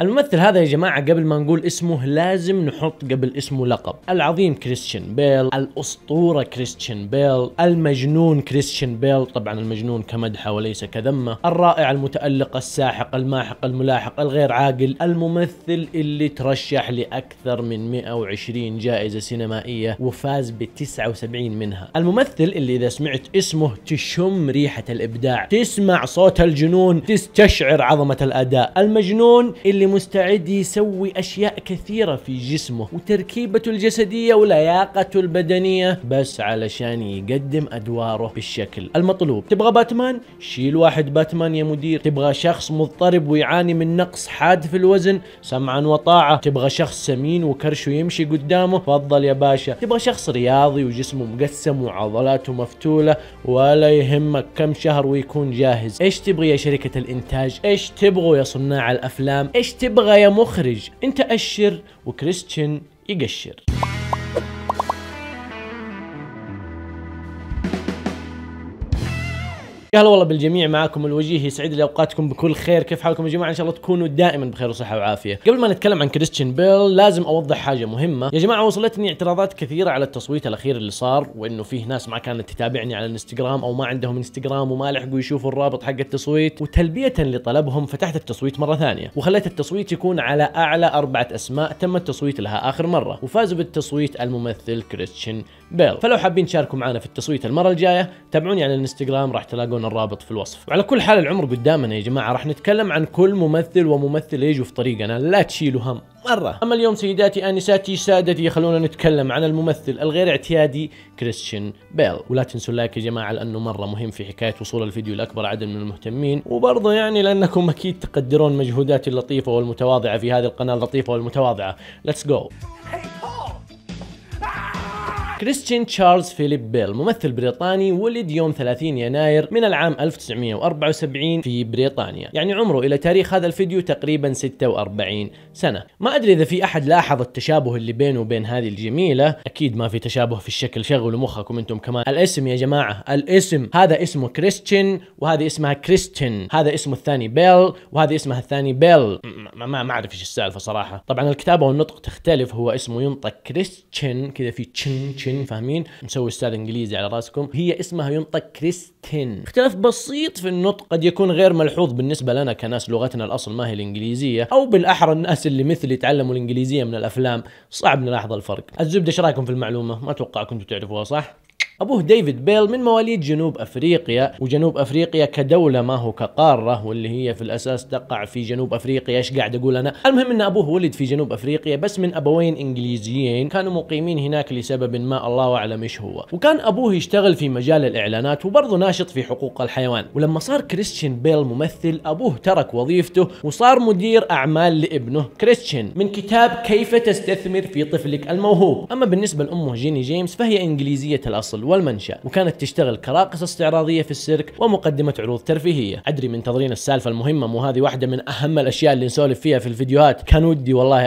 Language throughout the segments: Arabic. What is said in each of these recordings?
الممثل هذا يا جماعة قبل ما نقول اسمه لازم نحط قبل اسمه لقب العظيم كريستيان بيل الأسطورة كريستيان بيل المجنون كريستيان بيل طبعا المجنون كمدحة وليس كذمة الرائع المتألق الساحق الماحق الملاحق الغير عاقل الممثل اللي ترشح لأكثر من 120 جائزة سينمائية وفاز ب 79 منها الممثل اللي إذا سمعت اسمه تشم ريحة الإبداع تسمع صوت الجنون تستشعر عظمة الأداء المجنون اللي اللي مستعد يسوي اشياء كثيرة في جسمه وتركيبة الجسدية ولياقته البدنية بس علشان يقدم ادواره بالشكل المطلوب تبغى باتمان شيل واحد باتمان يا مدير تبغى شخص مضطرب ويعاني من نقص حاد في الوزن سمعا وطاعة تبغى شخص سمين وكرشه يمشي قدامه فضل يا باشا تبغى شخص رياضي وجسمه مقسم وعضلاته مفتولة ولا يهمك كم شهر ويكون جاهز ايش تبغي يا شركة الانتاج ايش تبغوا يا صناع الافلام ايش تبغى يا مخرج انت اشر وكريستيان يقشر يا هلا والله بالجميع معاكم الوجيه يسعد لي اوقاتكم بكل خير كيف حالكم يا جماعه ان شاء الله تكونوا دائما بخير وصحه وعافيه قبل ما نتكلم عن كريستيان بيل لازم اوضح حاجه مهمه يا جماعه وصلتني اعتراضات كثيره على التصويت الاخير اللي صار وانه فيه ناس ما كانت تتابعني على الانستغرام او ما عندهم انستغرام وما لحقوا يشوفوا الرابط حق التصويت وتلبيه لطلبهم فتحت التصويت مره ثانيه وخليت التصويت يكون على اعلى اربعه اسماء تم التصويت لها اخر مره وفازوا بالتصويت الممثل كريستيان بيل فلو حابين تشاركوا معنا في التصويت المره الجايه تابعوني على الانستغرام راح تلاقون الرابط في الوصف وعلى كل حال العمر قدامنا يا جماعه راح نتكلم عن كل ممثل وممثله يجوا في طريقنا لا تشيلوا هم مره اما اليوم سيداتي انساتي سادتي خلونا نتكلم عن الممثل الغير اعتيادي كريستيان بيل ولا تنسوا اللايك يا جماعه لانه مره مهم في حكايه وصول الفيديو لاكبر عدد من المهتمين وبرضه يعني لانكم اكيد تقدرون مجهوداتي اللطيفه والمتواضعه في هذه القناه اللطيفه والمتواضعه ليتس جو كريستيان تشارلز فيليب بيل ممثل بريطاني ولد يوم 30 يناير من العام 1974 في بريطانيا يعني عمره إلى تاريخ هذا الفيديو تقريبا 46 سنة ما أدري إذا في أحد لاحظ التشابه اللي بينه وبين هذه الجميلة أكيد ما في تشابه في الشكل شغلوا مخكم أنتم كمان الاسم يا جماعة الاسم هذا اسمه كريستيان وهذه اسمها كريستين هذا اسمه الثاني بيل وهذه اسمها الثاني بيل ما ما أعرف إيش السالفة صراحة طبعا الكتابة والنطق تختلف هو اسمه ينطق كريستيان كذا في تشن كيتشن فاهمين مسوي استاذ انجليزي على راسكم هي اسمها ينطق كريستين اختلاف بسيط في النطق قد يكون غير ملحوظ بالنسبه لنا كناس لغتنا الاصل ما هي الانجليزيه او بالاحرى الناس اللي مثلي تعلموا الانجليزيه من الافلام صعب نلاحظ الفرق الزبده ايش رايكم في المعلومه ما اتوقع كنتوا تعرفوها صح أبوه ديفيد بيل من مواليد جنوب أفريقيا وجنوب أفريقيا كدولة ما هو كقارة واللي هي في الأساس تقع في جنوب أفريقيا إيش قاعد أقول أنا المهم أن أبوه ولد في جنوب أفريقيا بس من أبوين إنجليزيين كانوا مقيمين هناك لسبب ما الله أعلم إيش هو وكان أبوه يشتغل في مجال الإعلانات وبرضه ناشط في حقوق الحيوان ولما صار كريستيان بيل ممثل أبوه ترك وظيفته وصار مدير أعمال لابنه كريستيان من كتاب كيف تستثمر في طفلك الموهوب أما بالنسبة لأمه جيني جيمس فهي إنجليزية الأصل والمنشا وكانت تشتغل كراقصه استعراضيه في السيرك ومقدمه عروض ترفيهيه ادري منتظرين السالفه المهمه مو هذه واحده من اهم الاشياء اللي نسولف فيها في الفيديوهات كان ودي والله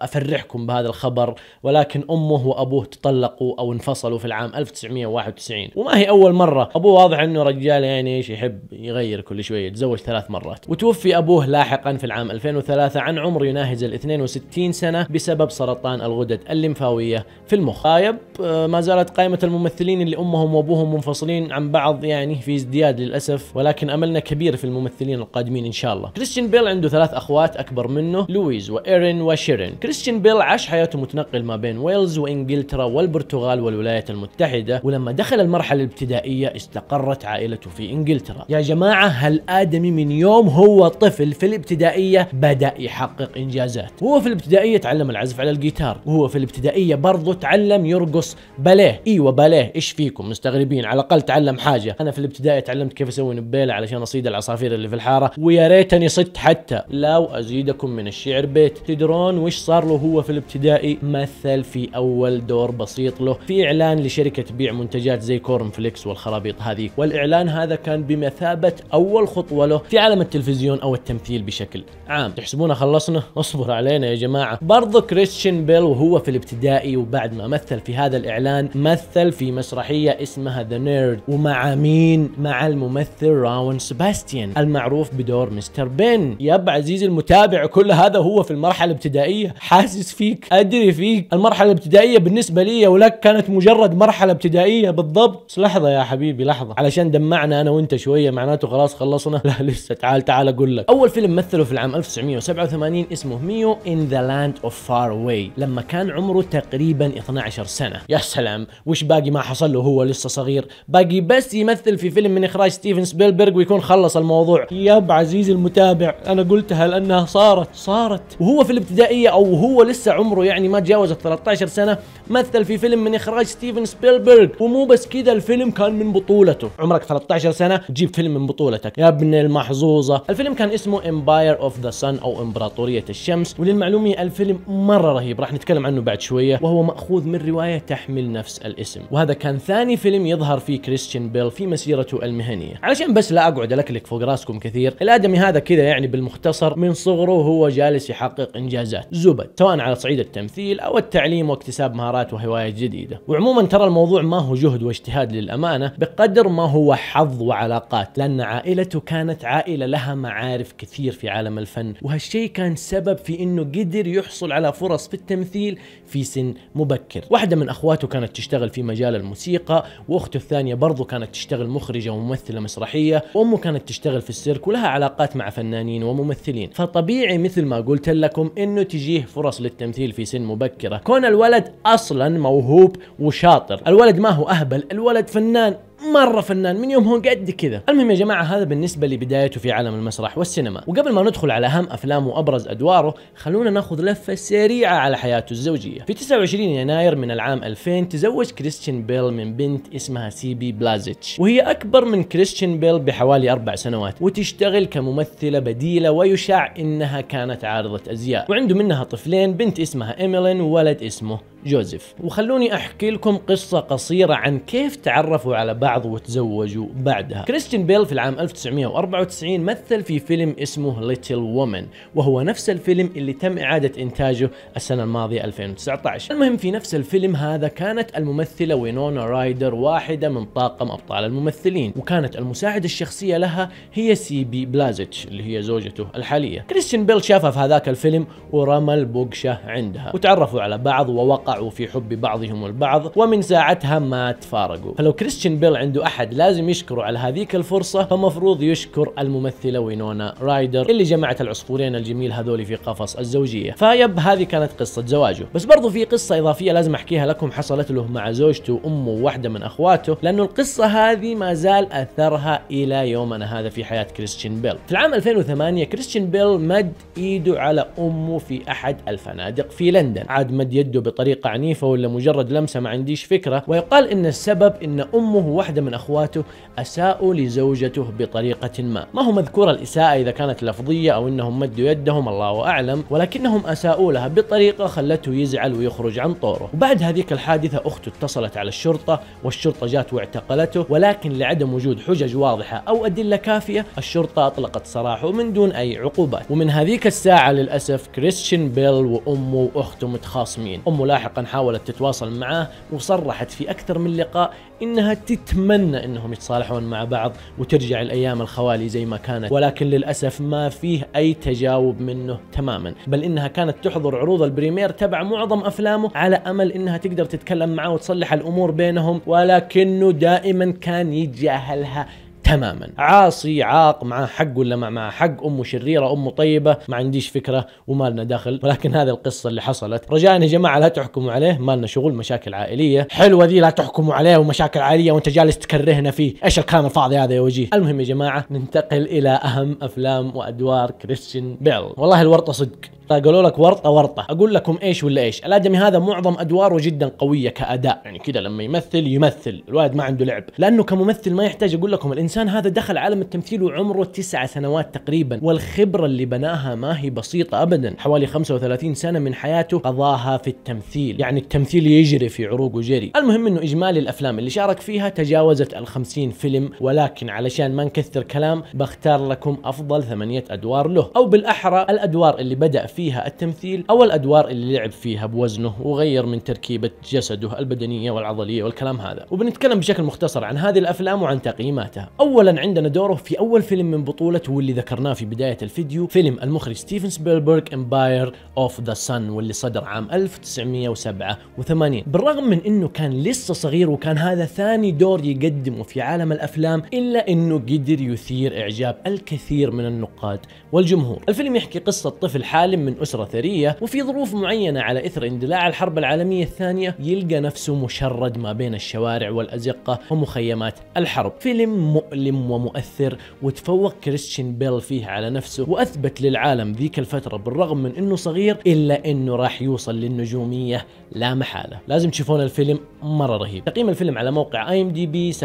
افرحكم بهذا الخبر ولكن امه وابوه تطلقوا او انفصلوا في العام 1991 وما هي اول مره ابوه واضح انه رجال يعني ايش يحب يغير كل شويه تزوج ثلاث مرات وتوفي ابوه لاحقا في العام 2003 عن عمر يناهز ال 62 سنه بسبب سرطان الغدد الليمفاويه في المخ. طيب ما زالت قائمه الممثلين الممثلين اللي امهم وابوهم منفصلين عن بعض يعني في ازدياد للاسف ولكن املنا كبير في الممثلين القادمين ان شاء الله كريستيان بيل عنده ثلاث اخوات اكبر منه لويز وايرين وشيرين كريستيان بيل عاش حياته متنقل ما بين ويلز وانجلترا والبرتغال والولايات المتحده ولما دخل المرحله الابتدائيه استقرت عائلته في انجلترا يا جماعه هل ادمي من يوم هو طفل في الابتدائيه بدا يحقق انجازات وهو في الابتدائيه تعلم العزف على الجيتار وهو في الابتدائيه برضه تعلم يرقص باليه ايوه باليه ايش فيكم مستغربين على الاقل تعلم حاجه انا في الابتدائي تعلمت كيف اسوي نبيله علشان اصيد العصافير اللي في الحاره ويا ريتني صدت حتى لو ازيدكم من الشعر بيت تدرون وش صار له هو في الابتدائي مثل في اول دور بسيط له في اعلان لشركه تبيع منتجات زي كورن فليكس والخرابيط هذيك والاعلان هذا كان بمثابه اول خطوه له في عالم التلفزيون او التمثيل بشكل عام تحسبونا خلصنا اصبر علينا يا جماعه برضه كريستيان بيل وهو في الابتدائي وبعد ما مثل في هذا الاعلان مثل في مسرح مسرحية اسمها ذا نيرد ومع مين؟ مع الممثل راون سباستيان المعروف بدور مستر بن يب عزيزي المتابع كل هذا هو في المرحلة الابتدائية حاسس فيك أدري فيك المرحلة الابتدائية بالنسبة لي ولك كانت مجرد مرحلة ابتدائية بالضبط لحظة يا حبيبي لحظة علشان دمعنا أنا وأنت شوية معناته خلاص خلصنا لا لسه تعال تعال أقول لك أول فيلم مثله في العام 1987 اسمه ميو إن ذا لاند أوف فار واي لما كان عمره تقريبا 12 سنة يا سلام وش باقي ما حصل يوصل له هو لسه صغير باقي بس يمثل في فيلم من اخراج ستيفن سبيلبرغ ويكون خلص الموضوع يب عزيزي المتابع انا قلتها لانها صارت صارت وهو في الابتدائيه او هو لسه عمره يعني ما تجاوز ال 13 سنه مثل في فيلم من اخراج ستيفن سبيلبرغ ومو بس كذا الفيلم كان من بطولته عمرك 13 سنه تجيب فيلم من بطولتك يا ابن المحظوظه الفيلم كان اسمه امباير اوف ذا سن او امبراطوريه الشمس وللمعلوميه الفيلم مره رهيب راح نتكلم عنه بعد شويه وهو ماخوذ من روايه تحمل نفس الاسم وهذا كان كان ثاني فيلم يظهر فيه كريستيان بيل في مسيرته المهنيه علشان بس لا اقعد الكلك فوق راسكم كثير الادمي هذا كذا يعني بالمختصر من صغره هو جالس يحقق انجازات زبد سواء على صعيد التمثيل او التعليم واكتساب مهارات وهوايات جديده وعموما ترى الموضوع ما هو جهد واجتهاد للامانه بقدر ما هو حظ وعلاقات لان عائلته كانت عائله لها معارف كثير في عالم الفن وهالشيء كان سبب في انه قدر يحصل على فرص في التمثيل في سن مبكر واحده من اخواته كانت تشتغل في مجال الموسيقى الموسيقى واخته الثانيه برضو كانت تشتغل مخرجه وممثله مسرحيه وامه كانت تشتغل في السيرك ولها علاقات مع فنانين وممثلين فطبيعي مثل ما قلت لكم انه تجيه فرص للتمثيل في سن مبكره كون الولد اصلا موهوب وشاطر الولد ما هو اهبل الولد فنان مره فنان من يوم هو قد كذا المهم يا جماعه هذا بالنسبه لبدايته في عالم المسرح والسينما وقبل ما ندخل على اهم افلامه وابرز ادواره خلونا ناخذ لفه سريعه على حياته الزوجيه في 29 يناير من العام 2000 تزوج كريستيان بيل من بنت اسمها سيبي بلازيتش وهي اكبر من كريستيان بيل بحوالي اربع سنوات وتشتغل كممثله بديله ويشاع انها كانت عارضه ازياء وعنده منها طفلين بنت اسمها ايميلين وولد اسمه جوزيف وخلوني أحكي لكم قصة قصيرة عن كيف تعرفوا على بعض وتزوجوا بعدها كريستين بيل في العام 1994 مثل في فيلم اسمه ليتل وومن وهو نفس الفيلم اللي تم إعادة إنتاجه السنة الماضية 2019 المهم في نفس الفيلم هذا كانت الممثلة وينونا رايدر واحدة من طاقم أبطال الممثلين وكانت المساعدة الشخصية لها هي سي بي بلازيتش اللي هي زوجته الحالية كريستين بيل شافها في هذاك الفيلم ورمى البقشة عندها وتعرفوا على بعض ووقع وقعوا في حب بعضهم البعض ومن ساعتها ما تفارقوا فلو كريستيان بيل عنده أحد لازم يشكره على هذيك الفرصة فمفروض يشكر الممثلة وينونا رايدر اللي جمعت العصفورين الجميل هذول في قفص الزوجية فيب هذه كانت قصة زواجه بس برضو في قصة إضافية لازم أحكيها لكم حصلت له مع زوجته وأمه وواحدة من أخواته لأنه القصة هذه ما زال أثرها إلى يومنا هذا في حياة كريستيان بيل في العام 2008 كريستيان بيل مد إيده على أمه في أحد الفنادق في لندن عاد مد يده بطريقة عنيفة ولا مجرد لمسه ما عنديش فكره ويقال ان السبب ان امه وواحده من اخواته اساءوا لزوجته بطريقه ما ما هو مذكور الاساءه اذا كانت لفظيه او انهم مدوا يدهم الله اعلم ولكنهم اساءوا لها بطريقه خلته يزعل ويخرج عن طوره وبعد هذيك الحادثه اخته اتصلت على الشرطه والشرطه جات واعتقلته ولكن لعدم وجود حجج واضحه او ادله كافيه الشرطه اطلقت سراحه من دون اي عقوبات ومن هذيك الساعه للاسف كريستيان بيل وامه واخته متخاصمين امه لاحقا لاحقا حاولت تتواصل معاه وصرحت في أكثر من لقاء إنها تتمنى إنهم يتصالحون مع بعض وترجع الأيام الخوالي زي ما كانت ولكن للأسف ما فيه أي تجاوب منه تماما بل إنها كانت تحضر عروض البريمير تبع معظم أفلامه على أمل إنها تقدر تتكلم معه وتصلح الأمور بينهم ولكنه دائما كان يتجاهلها تماما عاصي عاق معاه حق ولا ما معاه حق امه شريره امه طيبه ما عنديش فكره وما لنا دخل ولكن هذه القصه اللي حصلت رجاء يا جماعه لا تحكموا عليه ما لنا شغل مشاكل عائليه حلوه ذي لا تحكموا عليه ومشاكل عائليه وانت جالس تكرهنا فيه ايش الكلام الفاضي هذا يا وجيه المهم يا جماعه ننتقل الى اهم افلام وادوار كريستيان بيل والله الورطه صدق قالوا لك ورطه ورطه اقول لكم ايش ولا ايش الادمي هذا معظم ادواره جدا قويه كاداء يعني كذا لما يمثل يمثل الواد ما عنده لعب لانه كممثل ما يحتاج اقول لكم الانسان هذا دخل عالم التمثيل وعمره تسع سنوات تقريبا والخبره اللي بناها ما هي بسيطه ابدا حوالي 35 سنه من حياته قضاها في التمثيل يعني التمثيل يجري في عروقه جري المهم انه اجمالي الافلام اللي شارك فيها تجاوزت ال 50 فيلم ولكن علشان ما نكثر كلام بختار لكم افضل ثمانيه ادوار له او بالاحرى الادوار اللي بدا فيها التمثيل أو الأدوار اللي لعب فيها بوزنه وغير من تركيبة جسده البدنية والعضلية والكلام هذا وبنتكلم بشكل مختصر عن هذه الأفلام وعن تقييماتها أولا عندنا دوره في أول فيلم من بطولته واللي ذكرناه في بداية الفيديو فيلم المخرج ستيفن سبيلبرغ امباير اوف ذا سن واللي صدر عام 1987 بالرغم من انه كان لسه صغير وكان هذا ثاني دور يقدمه في عالم الافلام الا انه قدر يثير اعجاب الكثير من النقاد والجمهور الفيلم يحكي قصة طفل حالم من أسرة ثرية وفي ظروف معينة على إثر اندلاع الحرب العالمية الثانية يلقى نفسه مشرد ما بين الشوارع والأزقة ومخيمات الحرب فيلم مؤلم ومؤثر وتفوق كريستيان بيل فيه على نفسه وأثبت للعالم ذيك الفترة بالرغم من أنه صغير إلا أنه راح يوصل للنجومية لا محالة لازم تشوفون الفيلم مرة رهيب تقييم الفيلم على موقع اي ام دي بي 7.7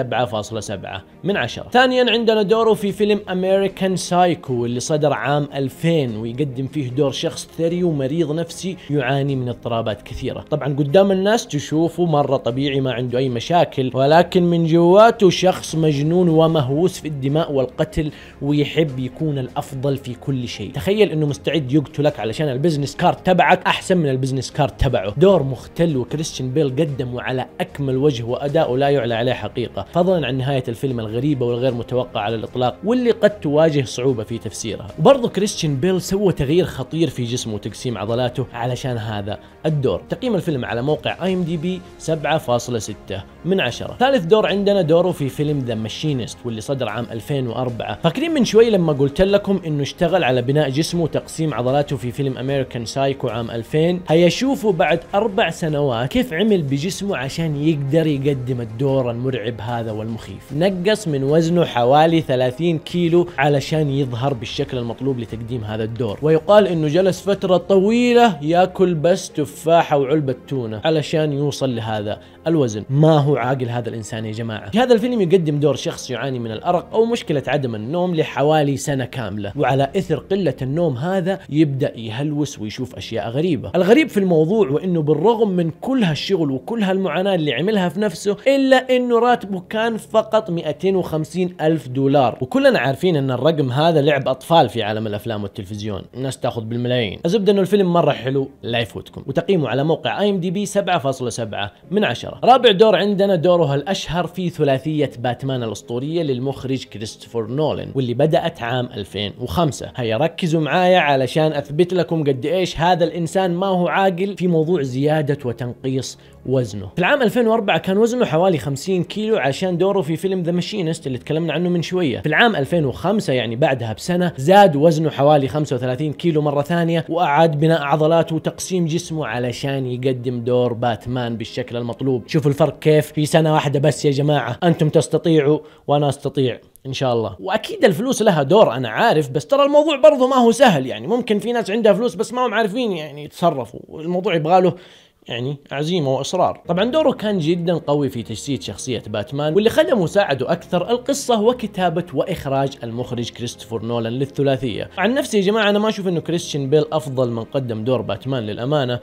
من 10 ثانيا عندنا دوره في فيلم امريكان سايكو اللي صدر عام 2000 ويقدم فيه دور شخص شخص ثري ومريض نفسي يعاني من اضطرابات كثيرة طبعا قدام الناس تشوفه مرة طبيعي ما عنده أي مشاكل ولكن من جواته شخص مجنون ومهووس في الدماء والقتل ويحب يكون الأفضل في كل شيء تخيل أنه مستعد يقتلك علشان البزنس كارد تبعك أحسن من البزنس كارد تبعه دور مختل وكريستيان بيل قدمه على أكمل وجه وأداء لا يعلى عليه حقيقة فضلا عن نهاية الفيلم الغريبة والغير متوقعة على الإطلاق واللي قد تواجه صعوبة في تفسيرها وبرضه كريستيان بيل سوى تغيير خطير في في جسمه وتقسيم عضلاته علشان هذا الدور تقييم الفيلم على موقع اي ام دي بي 7.6 من 10 ثالث دور عندنا دوره في فيلم ذا ماشينست واللي صدر عام 2004 فاكرين من شوي لما قلت لكم انه اشتغل على بناء جسمه وتقسيم عضلاته في فيلم امريكان سايكو عام 2000 هيشوفوا بعد اربع سنوات كيف عمل بجسمه عشان يقدر يقدم الدور المرعب هذا والمخيف نقص من وزنه حوالي 30 كيلو علشان يظهر بالشكل المطلوب لتقديم هذا الدور ويقال انه جلس جلس فترة طويلة ياكل بس تفاحة وعلبة تونة علشان يوصل لهذا الوزن ما هو عاقل هذا الإنسان يا جماعة في هذا الفيلم يقدم دور شخص يعاني من الأرق أو مشكلة عدم النوم لحوالي سنة كاملة وعلى إثر قلة النوم هذا يبدأ يهلوس ويشوف أشياء غريبة الغريب في الموضوع وإنه بالرغم من كل هالشغل وكل هالمعاناة اللي عملها في نفسه إلا إنه راتبه كان فقط 250 ألف دولار وكلنا عارفين إن الرقم هذا لعب أطفال في عالم الأفلام والتلفزيون الناس تاخذ بالملايين الزبدة إنه الفيلم مرة حلو لا يفوتكم وتقييمه على موقع اي ام دي بي 7.7 من 10 السيارة رابع دور عندنا دوره الأشهر في ثلاثية باتمان الأسطورية للمخرج كريستوفر نولن واللي بدأت عام 2005 هيا ركزوا معايا علشان أثبت لكم قد إيش هذا الإنسان ما هو عاقل في موضوع زيادة وتنقيص وزنه في العام 2004 كان وزنه حوالي 50 كيلو عشان دوره في فيلم ذا ماشينست اللي تكلمنا عنه من شوية في العام 2005 يعني بعدها بسنة زاد وزنه حوالي 35 كيلو مرة ثانية وأعاد بناء عضلاته وتقسيم جسمه علشان يقدم دور باتمان بالشكل المطلوب الاسلوب شوفوا الفرق كيف في سنه واحده بس يا جماعه انتم تستطيعوا وانا استطيع ان شاء الله واكيد الفلوس لها دور انا عارف بس ترى الموضوع برضه ما هو سهل يعني ممكن في ناس عندها فلوس بس ما هم عارفين يعني يتصرفوا الموضوع يبغى له يعني عزيمة وإصرار طبعا دوره كان جدا قوي في تجسيد شخصية باتمان واللي خدمه وساعده أكثر القصة وكتابة وإخراج المخرج كريستوفر نولان للثلاثية عن نفسي يا جماعة أنا ما أشوف أنه كريستيان بيل أفضل من قدم دور باتمان للأمانة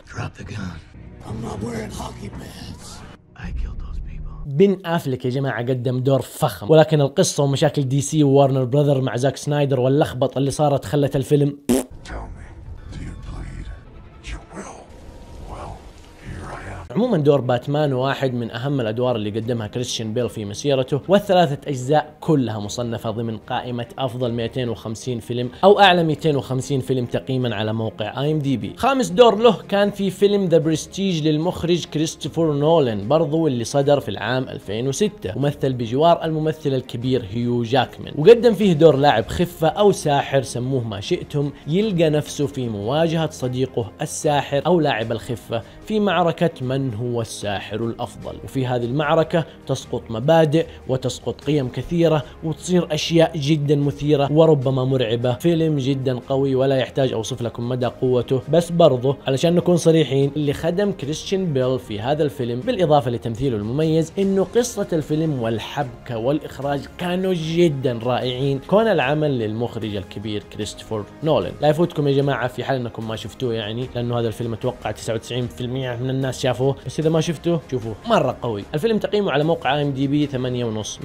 بن افلك يا جماعه قدم دور فخم ولكن القصه ومشاكل دي سي وورنر براذر مع زاك سنايدر واللخبطه اللي صارت خلت الفيلم عموما دور باتمان واحد من أهم الأدوار اللي قدمها كريستيان بيل في مسيرته والثلاثة أجزاء كلها مصنفة ضمن قائمة أفضل 250 فيلم أو أعلى 250 فيلم تقييما على موقع اي ام دي بي خامس دور له كان في فيلم ذا برستيج للمخرج كريستوفر نولان برضو اللي صدر في العام 2006 ومثل بجوار الممثل الكبير هيو جاكمن وقدم فيه دور لاعب خفة أو ساحر سموه ما شئتم يلقى نفسه في مواجهة صديقه الساحر أو لاعب الخفة في معركة من من هو الساحر الافضل وفي هذه المعركه تسقط مبادئ وتسقط قيم كثيره وتصير اشياء جدا مثيره وربما مرعبه فيلم جدا قوي ولا يحتاج اوصف لكم مدى قوته بس برضه علشان نكون صريحين اللي خدم كريستيان بيل في هذا الفيلم بالاضافه لتمثيله المميز انه قصه الفيلم والحبكه والاخراج كانوا جدا رائعين كون العمل للمخرج الكبير كريستوفر نولن لا يفوتكم يا جماعه في حال انكم ما شفتوه يعني لانه هذا الفيلم اتوقع 99% من الناس شافوه تشوفوه بس اذا ما شفتوه شوفوه مره قوي الفيلم تقييمه على موقع اي ام دي بي 8.5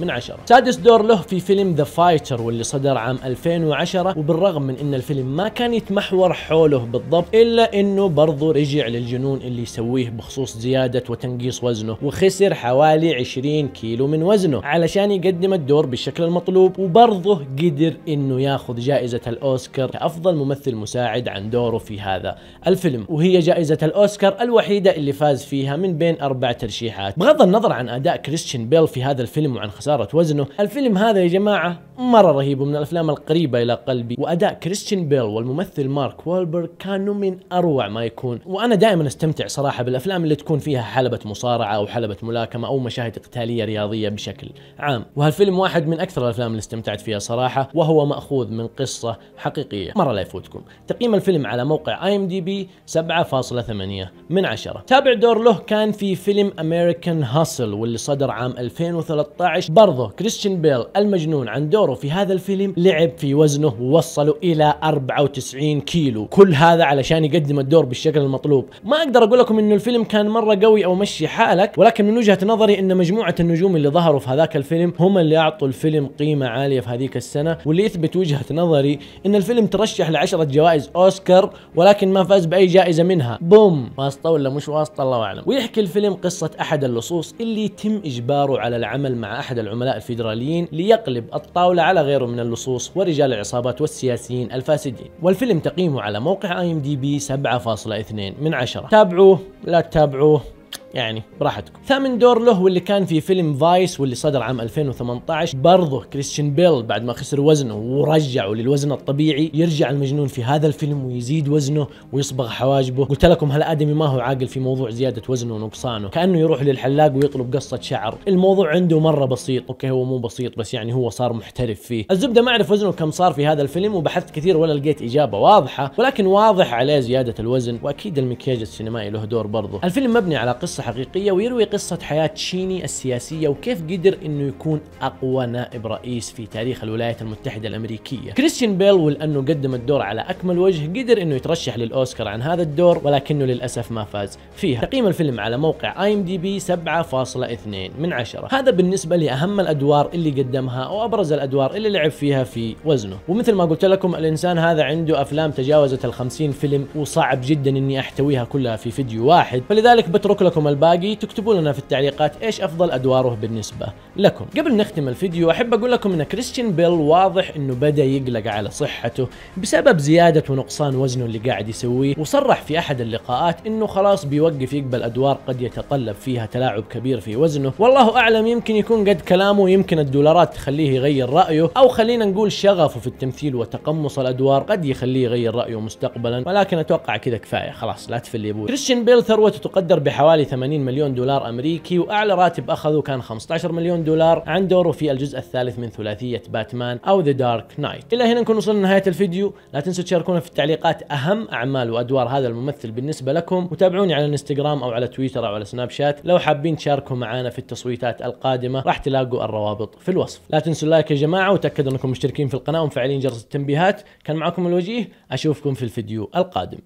من 10 سادس دور له في فيلم ذا فايتر واللي صدر عام 2010 وبالرغم من ان الفيلم ما كان يتمحور حوله بالضبط الا انه برضه رجع للجنون اللي يسويه بخصوص زياده وتنقيص وزنه وخسر حوالي 20 كيلو من وزنه علشان يقدم الدور بالشكل المطلوب وبرضه قدر انه ياخذ جائزه الاوسكار كافضل ممثل مساعد عن دوره في هذا الفيلم وهي جائزه الاوسكار الوحيده اللي فاز فيها فيها من بين أربع ترشيحات بغض النظر عن أداء كريستيان بيل في هذا الفيلم وعن خسارة وزنه الفيلم هذا يا جماعة مرة رهيب ومن الأفلام القريبة إلى قلبي وأداء كريستيان بيل والممثل مارك والبر كانوا من أروع ما يكون وأنا دائما استمتع صراحة بالأفلام اللي تكون فيها حلبة مصارعة أو حلبة ملاكمة أو مشاهد قتالية رياضية بشكل عام وهالفيلم واحد من أكثر الأفلام اللي استمتعت فيها صراحة وهو مأخوذ من قصة حقيقية مرة لا يفوتكم تقييم الفيلم على موقع اي ام دي بي 7.8 من 10 تابع دور له كان في فيلم امريكان هاسل واللي صدر عام 2013 برضه كريستيان بيل المجنون عن دوره في هذا الفيلم لعب في وزنه ووصله الى 94 كيلو كل هذا علشان يقدم الدور بالشكل المطلوب ما اقدر اقول لكم انه الفيلم كان مره قوي او مشي حالك ولكن من وجهه نظري ان مجموعه النجوم اللي ظهروا في هذاك الفيلم هم اللي اعطوا الفيلم قيمه عاليه في هذيك السنه واللي يثبت وجهه نظري ان الفيلم ترشح لعشرة جوائز اوسكار ولكن ما فاز باي جائزه منها بوم واسطه ولا مش واسطه الله اعلم العالم ويحكي الفيلم قصة أحد اللصوص اللي يتم إجباره على العمل مع أحد العملاء الفيدراليين ليقلب الطاولة على غيره من اللصوص ورجال العصابات والسياسيين الفاسدين والفيلم تقييمه على موقع IMDB دي بي 7.2 من 10 تابعوه لا تتابعوه يعني براحتكم ثامن دور له واللي كان في فيلم فايس واللي صدر عام 2018 برضه كريستيان بيل بعد ما خسر وزنه ورجعه للوزن الطبيعي يرجع المجنون في هذا الفيلم ويزيد وزنه ويصبغ حواجبه قلت لكم هالادمي ما هو عاقل في موضوع زياده وزنه ونقصانه كانه يروح للحلاق ويطلب قصه شعر الموضوع عنده مره بسيط اوكي هو مو بسيط بس يعني هو صار محترف فيه الزبده ما اعرف وزنه كم صار في هذا الفيلم وبحثت كثير ولا لقيت اجابه واضحه ولكن واضح عليه زياده الوزن واكيد المكياج السينمائي له دور برضه الفيلم مبني على قصه حقيقية ويروي قصة حياة تشيني السياسية وكيف قدر انه يكون اقوى نائب رئيس في تاريخ الولايات المتحدة الامريكية كريستيان بيل ولانه قدم الدور على اكمل وجه قدر انه يترشح للاوسكار عن هذا الدور ولكنه للاسف ما فاز فيها تقييم الفيلم على موقع اي ام دي بي 7.2 من 10 هذا بالنسبة لأهم الأدوار اللي قدمها أو أبرز الأدوار اللي لعب فيها في وزنه ومثل ما قلت لكم الإنسان هذا عنده أفلام تجاوزت ال 50 فيلم وصعب جدا أني أحتويها كلها في فيديو واحد فلذلك بترك لكم الباقي تكتبوا لنا في التعليقات ايش افضل ادواره بالنسبه لكم قبل نختم الفيديو احب اقول لكم ان كريستيان بيل واضح انه بدا يقلق على صحته بسبب زياده ونقصان وزنه اللي قاعد يسويه وصرح في احد اللقاءات انه خلاص بيوقف يقبل ادوار قد يتطلب فيها تلاعب كبير في وزنه والله اعلم يمكن يكون قد كلامه يمكن الدولارات تخليه يغير رايه او خلينا نقول شغفه في التمثيل وتقمص الادوار قد يخليه يغير رايه مستقبلا ولكن اتوقع كذا كفايه خلاص لا تفل يا ابوي كريستيان بيل ثروته تقدر بحوالي 80 مليون دولار امريكي واعلى راتب اخذه كان 15 مليون دولار عن دوره في الجزء الثالث من ثلاثيه باتمان او ذا دارك نايت الى هنا نكون وصلنا لنهايه الفيديو لا تنسوا تشاركونا في التعليقات اهم اعمال وادوار هذا الممثل بالنسبه لكم وتابعوني على الانستغرام او على تويتر او على سناب شات لو حابين تشاركوا معنا في التصويتات القادمه راح تلاقوا الروابط في الوصف لا تنسوا اللايك يا جماعه وتاكدوا انكم مشتركين في القناه ومفعلين جرس التنبيهات كان معكم الوجيه اشوفكم في الفيديو القادم